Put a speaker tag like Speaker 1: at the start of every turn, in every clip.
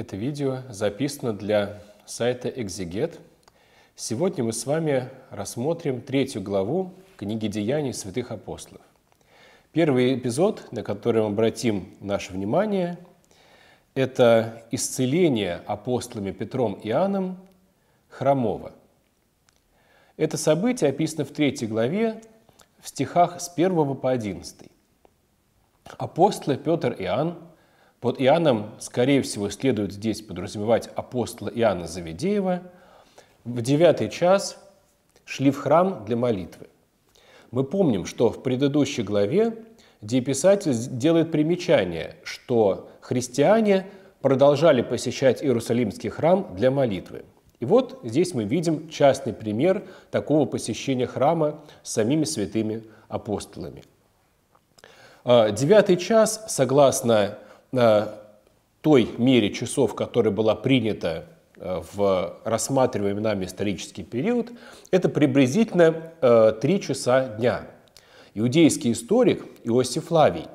Speaker 1: Это видео записано для сайта Exeget. Сегодня мы с вами рассмотрим третью главу книги «Деяний святых апостолов». Первый эпизод, на который мы обратим наше внимание, это исцеление апостолами Петром и Иоанном Хромова. Это событие описано в третьей главе в стихах с 1 по 11. Апостолы Петр и Иоанн под Иоанном, скорее всего, следует здесь подразумевать апостола Иоанна Заведеева. В девятый час шли в храм для молитвы. Мы помним, что в предыдущей главе деописатель делает примечание, что христиане продолжали посещать Иерусалимский храм для молитвы. И вот здесь мы видим частный пример такого посещения храма самими святыми апостолами. А, девятый час, согласно Э, той мере часов, которая была принята э, в рассматриваемый нами исторический период, это приблизительно 3 э, часа дня. Иудейский историк Иосиф Лавий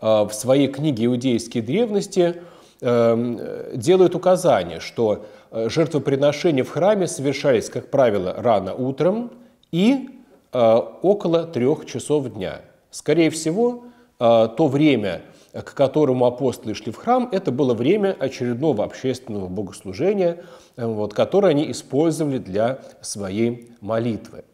Speaker 1: в своей книге «Иудейские древности» делает указание, что жертвоприношения в храме совершались, как правило, рано утром и около трех часов дня. Скорее всего, то время, к которому апостолы шли в храм, это было время очередного общественного богослужения, э, вот, которое они использовали для своей молитвы.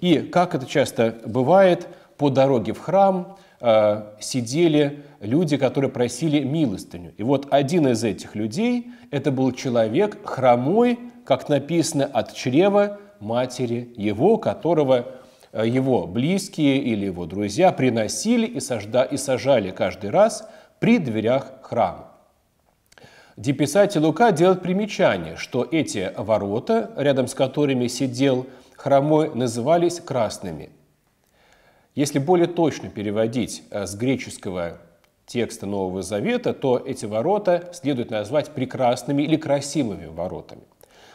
Speaker 1: И, как это часто бывает, по дороге в храм э, сидели люди, которые просили милостыню. И вот один из этих людей – это был человек хромой, как написано, от чрева матери его, которого Э, его близкие или его друзья приносили и, сажда, и сажали каждый раз при дверях храма. Деписатель Лука делает примечание, что эти ворота, рядом с которыми сидел хромой, назывались красными. Если более точно переводить э, с греческого текста Нового Завета, то эти ворота следует назвать прекрасными или красивыми воротами.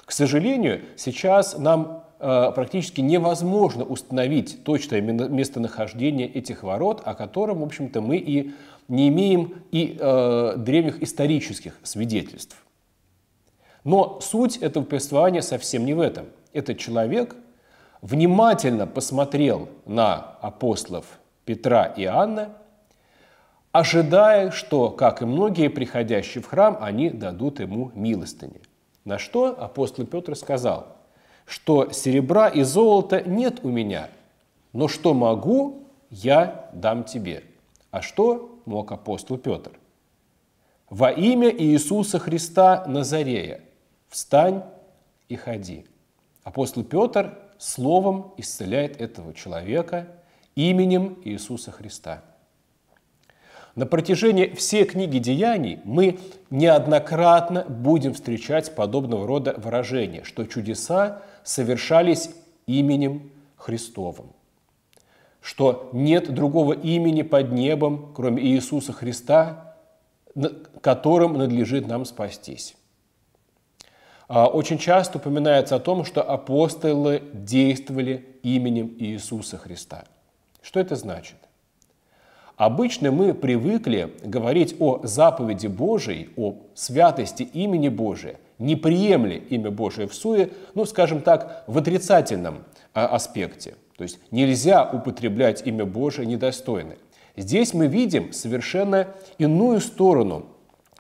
Speaker 1: К сожалению, сейчас нам Э, практически невозможно установить точное местонахождение этих ворот, о котором, в общем-то, мы и не имеем и э, древних исторических свидетельств. Но суть этого повествования совсем не в этом. Этот человек внимательно посмотрел на апостолов Петра и Анна, ожидая, что, как и многие приходящие в храм, они дадут ему милостыни. На что апостол Петр сказал – что серебра и золота нет у меня, но что могу, я дам тебе. А что мог апостол Петр? Во имя Иисуса Христа Назарея встань и ходи. Апостол Петр словом исцеляет этого человека именем Иисуса Христа. На протяжении всей книги «Деяний» мы неоднократно будем встречать подобного рода выражения, что чудеса совершались именем Христовым, что нет другого имени под небом, кроме Иисуса Христа, которым надлежит нам спастись. А, очень часто упоминается о том, что апостолы действовали именем Иисуса Христа. Что это значит? Обычно мы привыкли говорить о заповеди Божией, о святости имени Божия – не приемли имя Божие в суе, ну, скажем так, в отрицательном а, аспекте. То есть нельзя употреблять имя Божие недостойно. Здесь мы видим совершенно иную сторону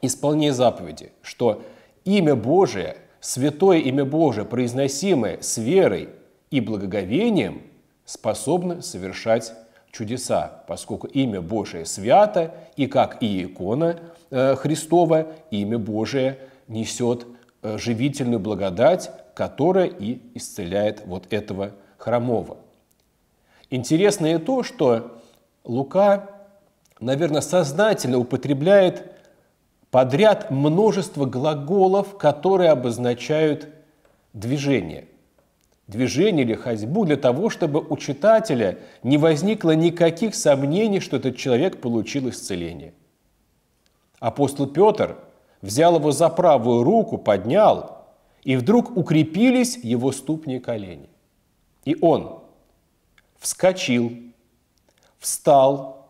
Speaker 1: исполнения заповеди, что имя Божие, святое имя Божие, произносимое с верой и благоговением, способно совершать чудеса, поскольку имя Божие свято, и как и икона э, Христова, имя Божие несет Э, живительную благодать, которая и исцеляет вот этого хромого. Интересно и то, что Лука, наверное, сознательно употребляет подряд множество глаголов, которые обозначают движение. Движение или ходьбу для того, чтобы у читателя не возникло никаких сомнений, что этот человек получил исцеление. Апостол Петр – взял его за правую руку, поднял, и вдруг укрепились его ступни и колени. И он вскочил, встал,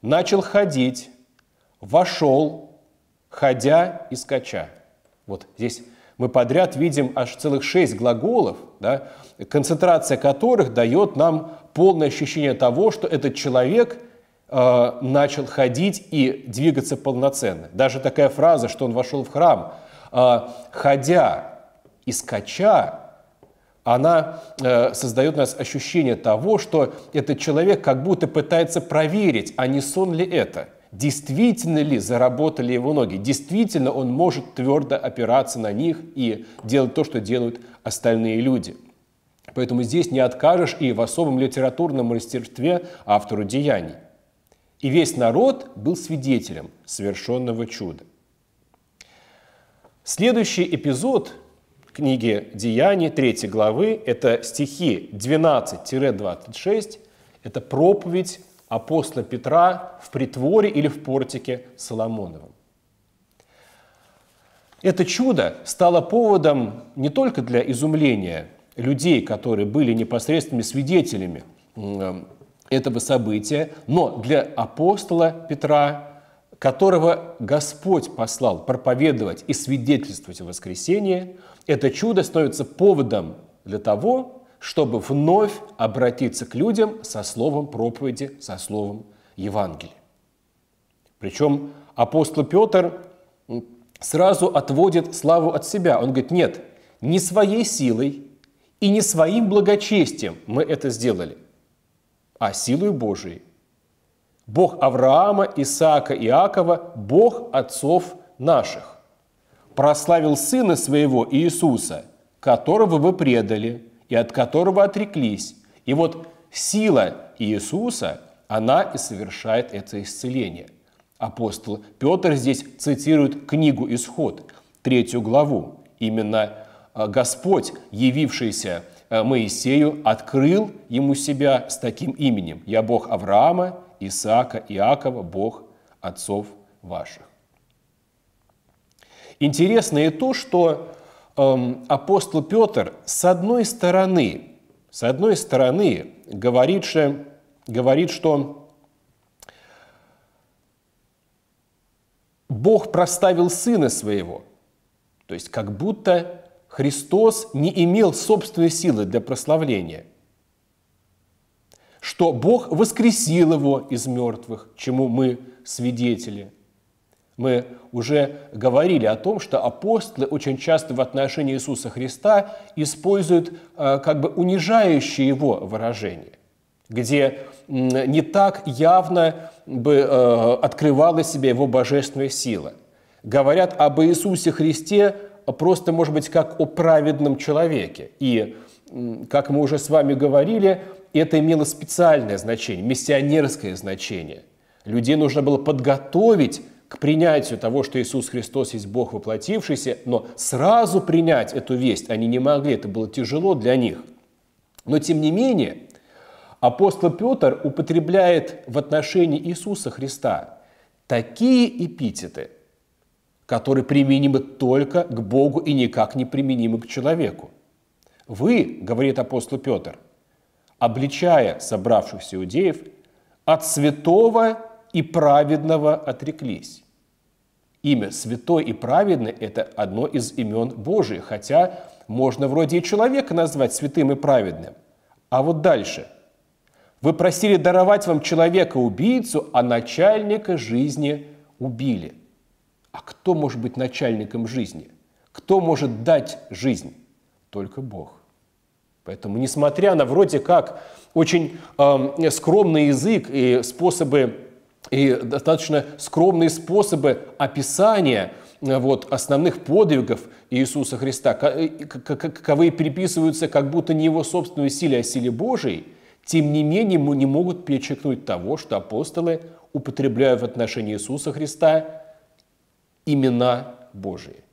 Speaker 1: начал ходить, вошел, ходя и скача. Вот здесь мы подряд видим аж целых шесть глаголов, да, концентрация которых дает нам полное ощущение того, что этот человек – Э, начал ходить и двигаться полноценно. Даже такая фраза, что он вошел в храм, э, ходя и скача, она э, создает у нас ощущение того, что этот человек как будто пытается проверить, а не сон ли это – действительно ли заработали его ноги, действительно он может твердо опираться на них и делать то, что делают остальные люди. Поэтому здесь не откажешь и в особом литературном мастерстве автору деяний. И весь народ был свидетелем совершенного чуда. Следующий эпизод книги «Деяний» 3 главы – это стихи 12-26, это проповедь апостола Петра в притворе или в портике Соломоновом. Это чудо стало поводом не только для изумления людей, которые были непосредственными свидетелями этого события, но для апостола Петра, которого Господь послал проповедовать и свидетельствовать о воскресении, это чудо становится поводом для того, чтобы вновь обратиться к людям со словом проповеди, со словом Евангелия. Причем апостол Петр сразу отводит славу от себя. Он говорит, нет, не своей силой и не своим благочестием мы это сделали, а силой Божией. Бог Авраама, Исаака, Иакова, Бог отцов наших, прославил Сына Своего Иисуса, которого вы предали и от которого отреклись. И вот сила Иисуса, она и совершает это исцеление. Апостол Петр здесь цитирует книгу «Исход», третью главу. Именно а, Господь, явившийся Э, Моисею открыл ему себя с таким именем. «Я Бог Авраама, Исаака, Иакова, Бог отцов ваших». Интересно и то, что эм, апостол Петр с одной стороны, с одной стороны говорит, же, говорит, что Бог проставил Сына Своего, то есть как будто Христос не имел собственной силы для прославления, что Бог воскресил его из мертвых, чему мы свидетели. Мы уже говорили о том, что апостолы очень часто в отношении Иисуса Христа используют э, как бы унижающие его выражения где не так явно бы э, открывала себя его божественная сила. Говорят об Иисусе Христе просто, может быть, как о праведном человеке. И, как мы уже с вами говорили, это имело специальное значение, миссионерское значение. Людей нужно было подготовить к принятию того, что Иисус Христос есть Бог воплотившийся, но сразу принять эту весть они не могли, это было тяжело для них. Но тем не менее, апостол Петр употребляет в отношении Иисуса Христа такие эпитеты – которые применимы только к Богу и никак не применимы к человеку. Вы, говорит апостол Петр, обличая собравшихся иудеев, от святого и праведного отреклись. Имя «святой» и «праведный» – это одно из имен Божьих, хотя можно вроде и человека назвать святым и праведным. А вот дальше. «Вы просили даровать вам человека-убийцу, а начальника жизни убили». А кто может быть начальником жизни? Кто может дать жизнь? Только Бог. Поэтому, несмотря на вроде как очень э, скромный язык и способы, и достаточно скромные способы описания э, вот, основных подвигов Иисуса Христа, э, каковы переписываются как будто не его собственную силе, а силе Божией, тем не менее мы не могут перечеркнуть того, что апостолы употребляют в отношении Иисуса Христа имена Божии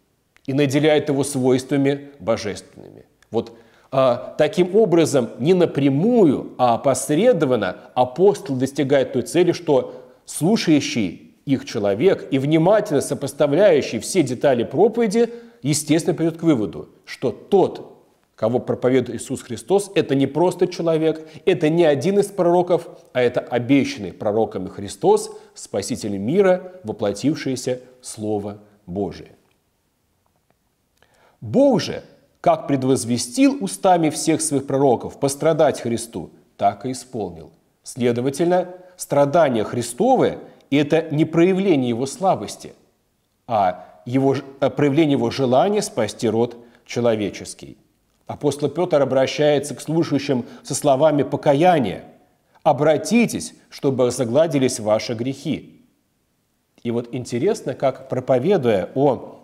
Speaker 1: и наделяет его свойствами божественными. Вот а, таким образом, не напрямую, а опосредованно апостол достигает той цели, что слушающий их человек и внимательно сопоставляющий все детали проповеди, естественно, придет к выводу, что тот кого проповедует Иисус Христос, это не просто человек, это не один из пророков, а это обещанный пророками Христос, Спаситель мира, воплотившееся Слово Божие. Бог же, как предвозвестил устами всех своих пророков пострадать Христу, так и исполнил. Следовательно, страдания Христовы – это не проявление Его слабости, а его, э, проявление Его желания спасти род человеческий – Апостол Петр обращается к слушающим со словами покаяния. «Обратитесь, чтобы загладились ваши грехи». И вот интересно, как проповедуя о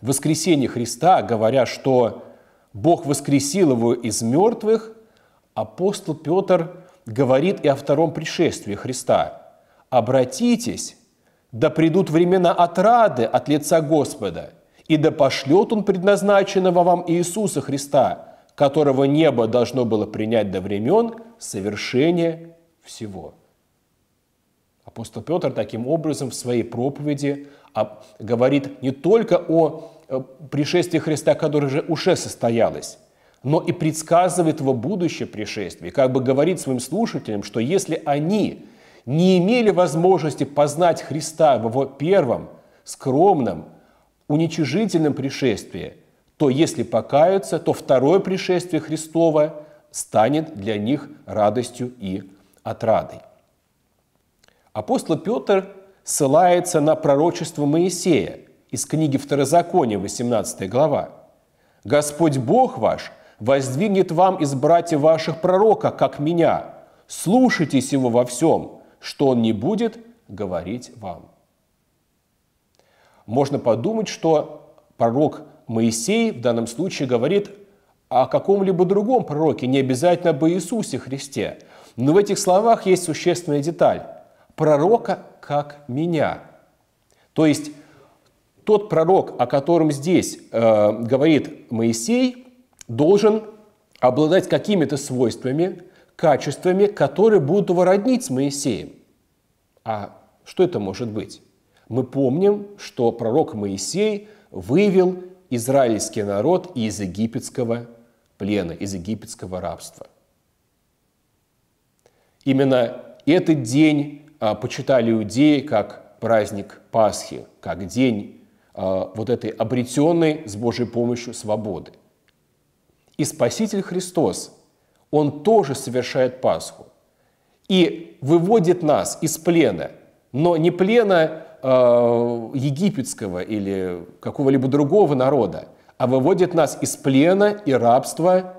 Speaker 1: воскресении Христа, говоря, что Бог воскресил его из мертвых, апостол Петр говорит и о втором пришествии Христа. «Обратитесь, да придут времена отрады от лица Господа, и да пошлет он предназначенного вам Иисуса Христа, которого небо должно было принять до времен совершения всего». Апостол Петр таким образом в своей проповеди а, говорит не только о э, пришествии Христа, которое уже уже состоялось, но и предсказывает его будущее пришествие, как бы говорит своим слушателям, что если они не имели возможности познать Христа в его первом, скромном, уничижительном пришествии, то если покаются, то второе пришествие Христово станет для них радостью и отрадой. Апостол Петр ссылается на пророчество Моисея из книги Второзакония, 18 глава. «Господь Бог ваш воздвигнет вам из братьев ваших пророка, как меня. Слушайтесь его во всем, что он не будет говорить вам» можно подумать, что пророк Моисей в данном случае говорит о каком-либо другом пророке, не обязательно об Иисусе Христе. Но в этих словах есть существенная деталь. Пророка как меня. То есть тот пророк, о котором здесь э, говорит Моисей, должен обладать какими-то свойствами, качествами, которые будут его роднить с Моисеем. А что это может быть? Мы помним, что пророк Моисей вывел израильский народ из египетского плена, из египетского рабства. Именно этот день а, почитали иудеи как праздник Пасхи, как день а, вот этой обретенной с Божьей помощью свободы. И Спаситель Христос, Он тоже совершает Пасху и выводит нас из плена, но не плена Э, египетского или какого-либо другого народа, а выводит нас из плена и рабства,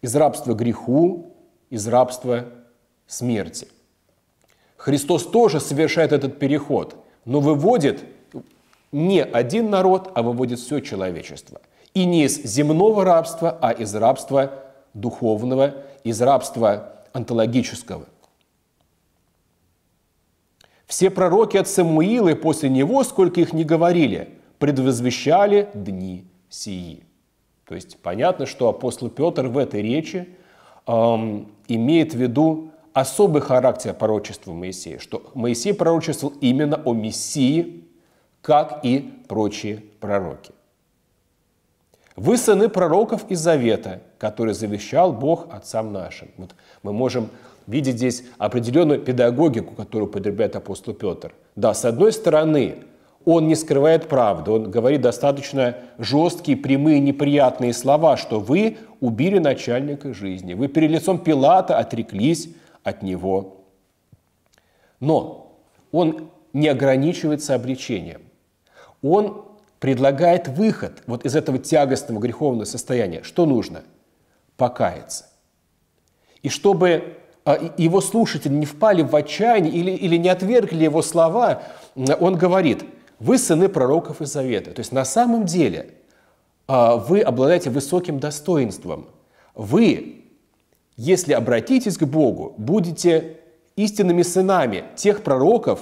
Speaker 1: из рабства греху, из рабства смерти. Христос тоже совершает этот переход, но выводит не один народ, а выводит все человечество. И не из земного рабства, а из рабства духовного, из рабства онтологического. Все пророки от Самуила и после него, сколько их не говорили, предвозвещали дни сии. То есть понятно, что апостол Петр в этой речи эм, имеет в виду особый характер пророчества Моисея, что Моисей пророчествовал именно о Мессии, как и прочие пророки. Вы сыны пророков из Завета, который завещал Бог отцам нашим. Вот мы можем видеть здесь определенную педагогику, которую подребляет апостол Петр. Да, с одной стороны, он не скрывает правду, он говорит достаточно жесткие, прямые, неприятные слова, что вы убили начальника жизни, вы перед лицом Пилата отреклись от него. Но он не ограничивается обличением. Он предлагает выход вот из этого тягостного греховного состояния. Что нужно? Покаяться. И чтобы а его слушатели не впали в отчаяние или, или не отвергли его слова, он говорит, вы сыны пророков и завета. То есть на самом деле а, вы обладаете высоким достоинством. Вы, если обратитесь к Богу, будете истинными сынами тех пророков,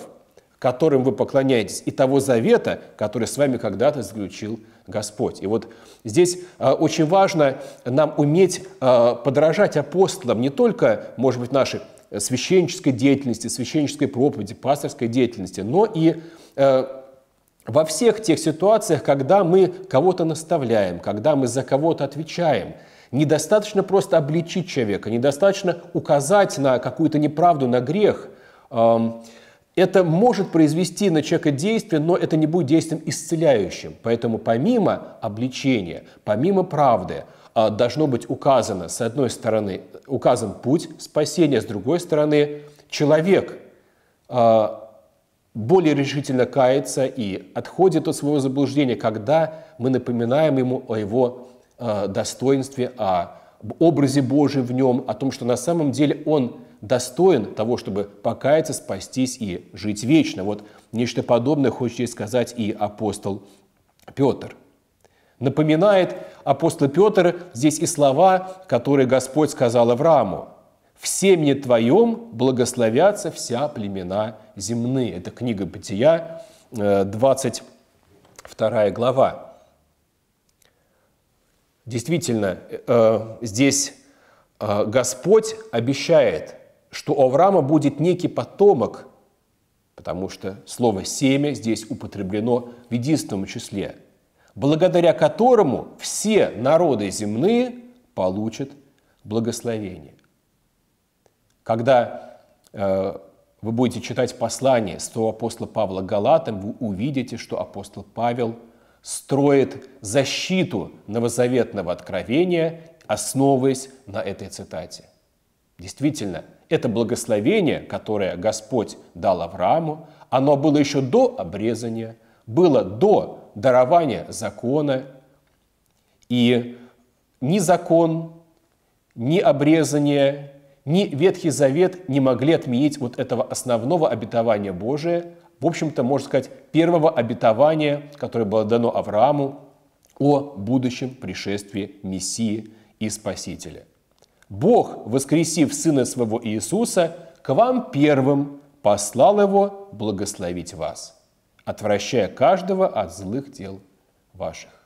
Speaker 1: которым вы поклоняетесь, и того завета, который с вами когда-то заключил Господь. И вот здесь а, очень важно нам уметь а, подражать апостолам не только, может быть, нашей священнической деятельности, священнической проповеди, пасторской деятельности, но и а, во всех тех ситуациях, когда мы кого-то наставляем, когда мы за кого-то отвечаем, недостаточно просто обличить человека, недостаточно указать на какую-то неправду, на грех – это может произвести на человека действие, но это не будет действием исцеляющим. Поэтому помимо обличения, помимо правды, а, должно быть указано, с одной стороны, указан путь спасения, с другой стороны, человек а, более решительно кается и отходит от своего заблуждения, когда мы напоминаем ему о его а, достоинстве, о образе Божьем в нем, о том, что на самом деле он достоин того, чтобы покаяться, спастись и жить вечно. Вот нечто подобное хочет сказать и апостол Петр. Напоминает апостол Петр здесь и слова, которые Господь сказал Аврааму. «В семье твоем благословятся вся племена земные». Это книга Бытия, 22 э, глава. Действительно, э, э, здесь Господь обещает что у Авраама будет некий потомок, потому что слово «семя» здесь употреблено в единственном числе, благодаря которому все народы земные получат благословение. Когда э, вы будете читать послание 100 апостола Павла Галатам, вы увидите, что апостол Павел строит защиту новозаветного откровения, основываясь на этой цитате. Действительно, это благословение, которое Господь дал Аврааму, оно было еще до обрезания, было до дарования закона. И ни закон, ни обрезание, ни Ветхий Завет не могли отменить вот этого основного обетования Божия, в общем-то, можно сказать, первого обетования, которое было дано Аврааму о будущем пришествии Мессии и Спасителя – Бог, воскресив Сына Своего Иисуса, к вам первым послал Его благословить вас, отвращая каждого от злых дел ваших.